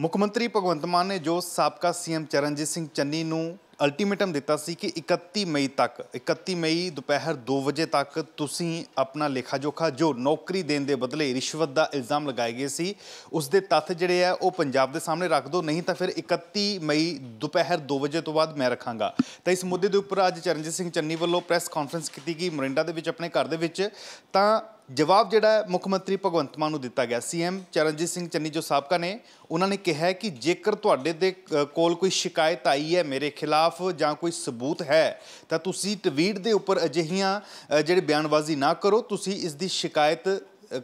ਮੁੱਖ ਮੰਤਰੀ ਭਗਵੰਤ ਮਾਨ ਨੇ ਜੋ ਸਾਬਕਾ ਸੀਐਮ ਚਰਨਜੀਤ ਸਿੰਘ ਚੰਨੀ ਨੂੰ ਅਲਟੀਮੇਟਮ ਦਿੱਤਾ ਸੀ ਕਿ 31 ਮਈ ਤੱਕ 31 ਮਈ ਦੁਪਹਿਰ 2 ਵਜੇ ਤੱਕ ਤੁਸੀਂ ਆਪਣਾ ਲੇਖਾ ਜੋਖਾ ਜੋ ਨੌਕਰੀ ਦੇਣ ਦੇ ਬਦਲੇ ਰਿਸ਼ਵਤ ਦਾ ਇਲਜ਼ਾਮ ਲਗਾਏ ਗਏ ਸੀ ਉਸ ਦੇ ਤੱਥ ਜਿਹੜੇ ਆ ਉਹ ਪੰਜਾਬ ਦੇ ਸਾਹਮਣੇ ਰੱਖ ਦਿਓ ਨਹੀਂ ਤਾਂ ਫਿਰ 31 ਮਈ ਦੁਪਹਿਰ 2 ਵਜੇ ਤੋਂ ਬਾਅਦ ਮੈਂ ਰੱਖਾਂਗਾ ਤਾਂ ਇਸ ਮੁੱਦੇ ਦੇ ਉੱਪਰ ਅੱਜ ਚਰਨਜੀਤ ਸਿੰਘ ਚੰਨੀ ਵੱਲੋਂ ਪ੍ਰੈਸ ਕਾਨਫਰੰਸ ਕੀਤੀ ਗਈ ਮੋਰਿੰਡਾ ਦੇ ਵਿੱਚ ਆਪਣੇ ਘਰ ਦੇ ਵਿੱਚ ਤਾਂ ਜਵਾਬ ਜਿਹੜਾ ਮੁੱਖ ਮੰਤਰੀ ਭਗਵੰਤ ਮਾਨ ਨੂੰ ਦਿੱਤਾ ਗਿਆ ਸੀਐਮ ਚਰਨਜੀਤ ਸਿੰਘ ਚੰਨੀ ਜੋ ਸਾਬਕਾ ਨੇ ਉਹਨਾਂ ਨੇ ਕਿਹਾ ਕਿ ਜੇਕਰ ਤੁਹਾਡੇ ਦੇ ਕੋਲ ਕੋਈ ਸ਼ਿਕਾਇਤ ਆਈ ਹੈ ਮੇਰੇ ਖਿਲਾਫ ਜਾਂ ਕੋਈ ਸਬੂਤ ਹੈ ਤਾਂ ਤੁਸੀਂ ਟਵੀਟ ਦੇ ਉੱਪਰ ਅਜਿਹੀਆਂ ਜਿਹੜੇ ਬਿਆਨਬਾਜ਼ੀ ਨਾ ਕਰੋ ਤੁਸੀਂ ਇਸ ਦੀ ਸ਼ਿਕਾਇਤ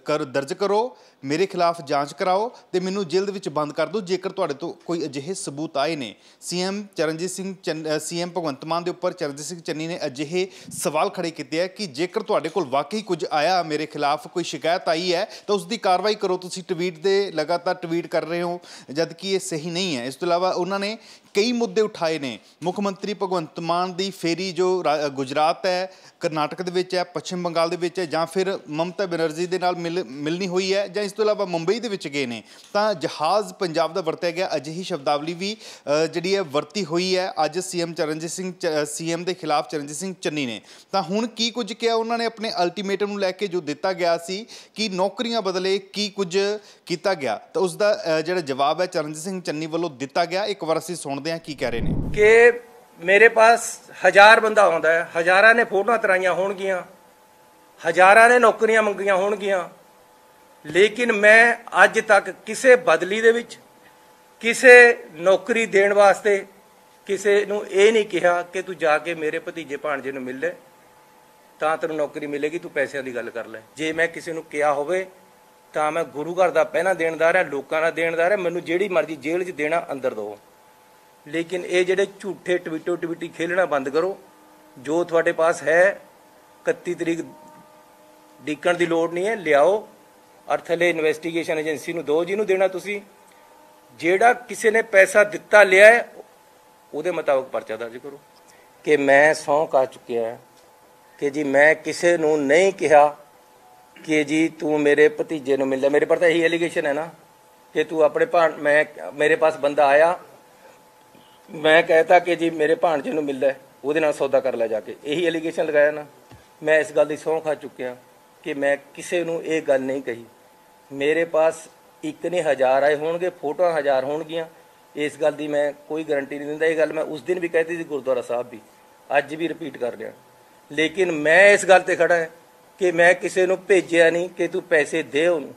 ਕਰ ਦਰਜ ਕਰੋ ਮੇਰੇ ਖਿਲਾਫ ਜਾਂਚ ਕਰਾਓ ਤੇ ਮੈਨੂੰ ਜੇਲ੍ਹ ਦੇ ਵਿੱਚ ਬੰਦ ਕਰ ਦਿਓ ਜੇਕਰ ਤੁਹਾਡੇ ਤੋਂ ਕੋਈ ਅਜਿਹੇ ਸਬੂਤ ਆਏ ਨੇ ਸੀਐਮ ਚਰਨਜੀਤ ਸਿੰਘ ਸੀਐਮ ਭਗਵੰਤ ਮਾਨ ਦੇ ਉੱਪਰ ਚਰਨਜੀਤ ਸਿੰਘ ਚੰਨੀ ਨੇ ਅਜਿਹੇ ਸਵਾਲ ਖੜੇ ਕੀਤੇ ਆ ਕਿ ਜੇਕਰ ਤੁਹਾਡੇ ਕੋਲ ਵਾਕਈ ਕੁਝ ਆਇਆ ਮੇਰੇ ਖਿਲਾਫ ਕੋਈ ਸ਼ਿਕਾਇਤ ਆਈ ਹੈ ਤਾਂ ਉਸ ਦੀ ਕਾਰਵਾਈ ਕਰੋ ਤੁਸੀਂ ਟਵੀਟ ਦੇ ਲਗਾਤਾਰ ਟਵੀਟ ਕਰ ਰਹੇ ਹੋ ਜਦ ਕਿ ਇਹ ਸਹੀ ਨਹੀਂ ਹੈ ਇਸ ਤੋਂ ਇਲਾਵਾ ਉਹਨਾਂ ਨੇ ਕਈ ਮੁੱਦੇ ਉਠਾਏ ਨੇ ਮੁੱਖ ਮੰਤਰੀ ਭਗਵੰਤ ਮਾਨ ਦੀ ਫੇਰੀ ਜੋ ਗੁਜਰਾਤ ਹੈ ਕਰਨਾਟਕ ਦੇ ਵਿੱਚ ਹੈ ਪੱਛਮ ਬੰਗਾਲ ਦੇ ਵਿੱਚ ਹੈ ਜਾਂ ਫਿਰ ਮਮਤਾ ਬਨਰਜੀ ਦੇ ਨਾਲ ਨਾਲ ਮਿਲ ਮਿਲਣੀ ਹੋਈ ਹੈ ਜਾਂ ਇਸ ਤੋਂ ਇਲਾਵਾ ਮੁੰਬਈ ਦੇ ਵਿੱਚ ਗਏ ਨੇ ਤਾਂ ਜਹਾਜ਼ ਪੰਜਾਬ ਦਾ ਵਰਤਿਆ ਗਿਆ ਅਜਿਹੀ ਸ਼ਬਦਾਵਲੀ ਵੀ ਜਿਹੜੀ ਹੈ ਵਰਤੀ ਹੋਈ ਹੈ ਅੱਜ ਸੀਐਮ ਚਰਨਜੀਤ ਸਿੰਘ ਸੀਐਮ ਦੇ ਖਿਲਾਫ ਚਰਨਜੀਤ ਸਿੰਘ ਚੰਨੀ ਨੇ ਤਾਂ ਹੁਣ ਕੀ ਕੁਝ ਕਿਹਾ ਉਹਨਾਂ ਨੇ ਆਪਣੇ ਅਲਟੀਮੇਟਮ ਨੂੰ ਲੈ ਕੇ ਜੋ ਦਿੱਤਾ ਗਿਆ ਸੀ ਕਿ ਨੌਕਰੀਆਂ ਬਦਲੇ ਕੀ ਕੁਝ ਕੀਤਾ ਗਿਆ ਤਾਂ ਉਸ ਦਾ ਜਿਹੜਾ ਜਵਾਬ ਹੈ ਚਰਨਜੀਤ ਸਿੰਘ ਚੰਨੀ ਵੱਲੋਂ ਦਿੱਤਾ ਗਿਆ ਇੱਕ ਵਾਰ ਅਸੀਂ ਸੁਣਦੇ ਹਾਂ ਕੀ ਕਹਿ ਰਹੇ ਨੇ ਕਿ ਮੇਰੇ ਪਾਸ ਹਜ਼ਾਰ ਬੰਦਾ ਆਉਂਦਾ ਹੈ ਹਜ਼ਾਰਾਂ ਨੇ ਫੋਟੋਆਂ ਤਰਾਈਆਂ ਹੋਣਗੀਆਂ ਹਜ਼ਾਰਾਂ ਨੇ ਨੌਕਰੀਆਂ ਮੰਗੀਆਂ ਹੋਣਗੀਆਂ ਲੇਕਿਨ ਮੈਂ ਅੱਜ ਤੱਕ ਕਿਸੇ ਬਦਲੀ ਦੇ ਵਿੱਚ ਕਿਸੇ ਨੌਕਰੀ ਦੇਣ ਵਾਸਤੇ ਕਿਸੇ ਨੂੰ ਇਹ ਨਹੀਂ ਕਿਹਾ ਕਿ ਤੂੰ ਜਾ ਕੇ ਮੇਰੇ ਭਤੀਜੇ ਭਾਣਜੇ ਨੂੰ ਮਿਲ ਲੈ ਤਾਂ ਤੈਨੂੰ ਨੌਕਰੀ ਮਿਲੇਗੀ ਤੂੰ ਪੈਸਿਆਂ ਦੀ ਗੱਲ ਕਰ ਲੈ ਜੇ ਮੈਂ ਕਿਸੇ ਨੂੰ ਕਿਹਾ ਹੋਵੇ ਤਾਂ ਮੈਂ ਗੁਰੂ ਘਰ ਦਾ ਪਹਿਣਾ ਦੇਣਦਾਰ ਹਾਂ ਲੋਕਾਂ ਦਾ ਦੇਣਦਾਰ ਹਾਂ ਮੈਨੂੰ ਜਿਹੜੀ ਮਰਜ਼ੀ ਜੇਲ੍ਹ 'ਚ ਦੇਣਾ ਅੰਦਰ ਦੋ ਲੇਕਿਨ ਇਹ ਜਿਹੜੇ ਝੂਠੇ ਟਵਿੱਟੋ ਟਵਿੱਟੀ ਖੇਲਣਾ ਬੰਦ ਕਰੋ ਜੋ ਤੁਹਾਡੇ ਪਾਸ ਹੈ 31 ਤਰੀਕ ਡਿੱਕਣ ਦੀ ਲੋੜ ਨਹੀਂ ਹੈ ਲਿਆਓ ਔਰ ਇਨਵੈਸਟੀਗੇਸ਼ਨ ਏਜੰਸੀ ਨੂੰ ਜੀ ਜਿਹਨੂੰ ਦੇਣਾ ਤੁਸੀਂ ਜਿਹੜਾ ਕਿਸੇ ਨੇ ਪੈਸਾ ਦਿੱਤਾ ਲਿਆ ਹੈ ਉਹਦੇ ਮੁਤਾਬਕ ਪਰਚਾ ਦਰਜ ਕਰੋ ਕਿ ਮੈਂ ਸੌਂ ਕਾ ਚੁੱਕਿਆ ਕਿ ਜੀ ਮੈਂ ਕਿਸੇ ਨੂੰ ਨਹੀਂ ਕਿਹਾ ਕਿ ਜੀ ਤੂੰ ਮੇਰੇ ਭਤੀਜੇ ਨੂੰ ਮਿਲਦਾ ਮੇਰੇ ਪਰ ਤਾਂ ਇਹੀ ਐਲੀਗੇਸ਼ਨ ਹੈ ਨਾ ਕਿ ਤੂੰ ਆਪਣੇ ਭਾਣ ਮੈਂ ਮੇਰੇ ਪਾਸ ਬੰਦਾ ਆਇਆ ਮੈਂ ਕਹਿਤਾ ਕਿ ਜੀ ਮੇਰੇ ਭਾਣਜੇ ਨੂੰ ਮਿਲਦਾ ਉਹਦੇ ਨਾਲ ਸੌਦਾ ਕਰ ਲੈ ਜਾ ਕੇ ਇਹੀ ਐਲੀਗੇਸ਼ਨ ਲਗਾਇਆ ਨਾ ਮੈਂ ਇਸ ਗੱਲ ਦੀ ਸੌਂ ਖਾ ਚੁੱਕਿਆ ਕਿ ਮੈਂ ਕਿਸੇ ਨੂੰ ਇਹ ਗੱਲ ਨਹੀਂ ਕਹੀ ਮੇਰੇ ਪਾਸ ਇੱਕ ਨਹੀਂ ਹਜ਼ਾਰ ਆਏ ਹੋਣਗੇ ਫੋਟੋਆਂ ਹਜ਼ਾਰ ਹੋਣਗੀਆਂ ਇਸ ਗੱਲ ਦੀ ਮੈਂ ਕੋਈ ਗਾਰੰਟੀ ਨਹੀਂ ਦਿੰਦਾ ਇਹ ਗੱਲ ਮੈਂ ਉਸ ਦਿਨ ਵੀ ਕਹਿਤੀ ਸੀ ਗੁਰਦੁਆਰਾ ਸਾਹਿਬ ਵੀ ਅੱਜ ਵੀ ਰਿਪੀਟ ਕਰ ਰਿਹਾ ਲੇਕਿਨ ਮੈਂ ਇਸ ਗੱਲ ਤੇ ਖੜਾ ਹਾਂ ਕਿ ਮੈਂ ਕਿਸੇ ਨੂੰ ਭੇਜਿਆ ਨਹੀਂ ਕਿ ਤੂੰ ਪੈਸੇ ਦੇ ਉਹਨੂੰ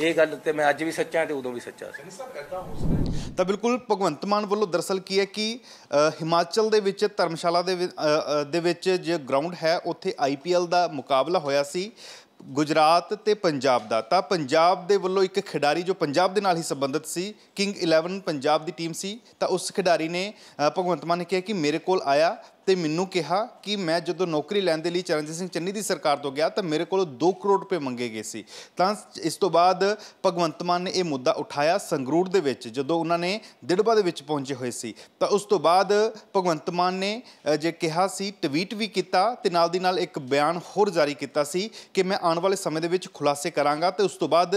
ਇਹ ਗੱਲ ਤੇ ਮੈਂ ਅੱਜ ਵੀ ਸੱਚਾ ਤੇ ਉਦੋਂ ਵੀ ਸੱਚਾ ਸੀ ਤਾਂ ਬਿਲਕੁਲ ਭਗਵੰਤ ਮਾਨ ਵੱਲੋਂ ਦਰਸਲ ਕੀ ਹੈ ਕਿ ਹਿਮਾਚਲ ਦੇ ਵਿੱਚ ਧਰਮਸ਼ਾਲਾ ਦੇ ਦੇ ਵਿੱਚ ਜੇ ਗਰਾਊਂਡ ਹੈ ਉੱਥੇ ਆਈਪੀਐਲ ਦਾ ਮੁਕਾਬਲਾ ਹੋਇਆ ਸੀ ਗੁਜਰਾਤ ਤੇ ਪੰਜਾਬ ਦਾ ਤਾਂ ਪੰਜਾਬ ਦੇ ਵੱਲੋਂ ਇੱਕ ਖਿਡਾਰੀ ਜੋ ਪੰਜਾਬ ਦੇ ਨਾਲ ਹੀ ਸੰਬੰਧਿਤ ਸੀ ਕਿੰਗ 11 ਪੰਜਾਬ ਦੀ ਟੀਮ ਸੀ ਤਾਂ ਉਸ ਖਿਡਾਰੀ ਨੇ ਭਗਵੰਤ ਮਾਨ ਨੇ ਕਿਹਾ ਕਿ ਮੇਰੇ ਕੋਲ ਆਇਆ ਤੇ ਮੈਨੂੰ ਕਿਹਾ ਕਿ ਮੈਂ ਜਦੋਂ ਨੌਕਰੀ ਲੈਣ ਦੇ ਲਈ ਚਰਨਜੀਤ ਸਿੰਘ ਚੰਨੀ ਦੀ ਸਰਕਾਰ ਤੋਂ ਗਿਆ ਤਾਂ ਮੇਰੇ ਕੋਲੋਂ 2 ਕਰੋੜ ਰੁਪਏ ਮੰਗੇ ਗਏ ਸੀ ਤਾਂ ਇਸ ਤੋਂ ਬਾਅਦ ਭਗਵੰਤ ਮਾਨ ਨੇ ਇਹ ਮੁੱਦਾ ਉਠਾਇਆ ਸੰਗਰੂਰ ਦੇ ਵਿੱਚ ਜਦੋਂ ਉਹਨਾਂ ਨੇ ਦਿੜਬਾ ਦੇ ਵਿੱਚ ਪਹੁੰਚੇ ਹੋਏ ਸੀ ਤਾਂ ਉਸ ਤੋਂ ਬਾਅਦ ਭਗਵੰਤ ਮਾਨ ਨੇ ਜੇ ਕਿਹਾ ਸੀ ਟਵੀਟ ਵੀ ਕੀਤਾ ਤੇ ਨਾਲ ਦੀ ਨਾਲ ਇੱਕ ਬਿਆਨ ਹੋਰ ਜਾਰੀ ਕੀਤਾ ਸੀ ਕਿ ਮੈਂ ਆਉਣ ਵਾਲੇ ਸਮੇਂ ਦੇ ਵਿੱਚ ਖੁਲਾਸੇ ਕਰਾਂਗਾ ਤੇ ਉਸ ਤੋਂ ਬਾਅਦ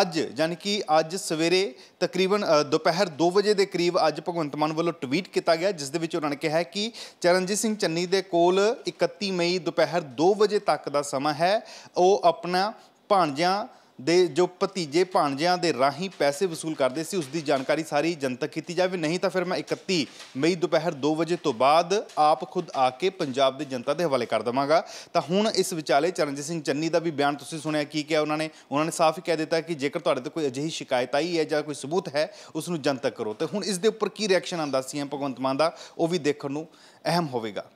ਅੱਜ ਯਾਨੀ ਕਿ ਅੱਜ ਸਵੇਰੇ ਤਕਰੀਬਨ ਦੁਪਹਿਰ 2 ਵਜੇ ਦੇ ਕਰੀਬ ਅੱਜ ਭਗਵੰਤ ਮਾਨ ਵੱਲੋਂ ਟਵੀਟ ਕੀਤਾ ਗਿਆ ਜਿਸ ਦੇ ਵਿੱਚ ਉਹਨਾਂ ਨੇ ਕਿਹਾ ਕਿ ਚਰਨਜੀਤ ਸਿੰਘ ਚੰਨੀ ਦੇ ਕੋਲ 31 ਮਈ ਦੁਪਹਿਰ 2 ਵਜੇ ਤੱਕ ਦਾ ਸਮਾਂ ਹੈ ਉਹ ਆਪਣਾ ਭਾਣਜਿਆਂ ਦੇ ਜੋ ਭਤੀਜੇ ਭਾਣਜਿਆਂ ਦੇ ਰਾਹੀਂ ਪੈਸੇ ਵਸੂਲ ਕਰਦੇ ਸੀ ਉਸ ਦੀ ਜਾਣਕਾਰੀ ਸਾਰੀ ਜਨਤਕ ਕੀਤੀ ਜਾਵੇ ਨਹੀਂ ਤਾਂ ਫਿਰ ਮੈਂ 31 ਮਈ ਦੁਪਹਿਰ 2 ਵਜੇ ਤੋਂ ਬਾਅਦ ਆਪ ਖੁਦ ਆ ਕੇ ਪੰਜਾਬ ਦੀ ਜਨਤਾ ਦੇ ਹਵਾਲੇ ਕਰ ਦਵਾਂਗਾ ਤਾਂ ਹੁਣ ਇਸ ਵਿਚਾਲੇ ਚਰਨਜੀਤ ਸਿੰਘ ਚੰਨੀ ਦਾ ਵੀ ਬਿਆਨ ਤੁਸੀਂ ਸੁਣਿਆ ਕੀ ਕਿਹਾ ਉਹਨਾਂ ਨੇ ਉਹਨਾਂ ਨੇ ਸਾਫ਼ ਹੀ ਕਹਿ ਦਿੱਤਾ ਕਿ ਜੇਕਰ ਤੁਹਾਡੇ ਤੇ ਕੋਈ ਅਜਿਹੀ ਸ਼ਿਕਾਇਤ ਆਈ ਹੈ ਜਾਂ ਕੋਈ ਸਬੂਤ ਹੈ ਉਸ ਨੂੰ ਜਨਤਕ ਕਰੋ ਤੇ ਹੁਣ ਇਸ ਦੇ ਉੱਪਰ ਕੀ ਰਿਐਕਸ਼ਨ ਆਂਦਾ ਸੀ ਭਗਵੰਤ ਮਾਨ ਦਾ ਉਹ ਵੀ ਦੇਖਣ ਨੂੰ ਅਹਿਮ ਹੋਵੇਗਾ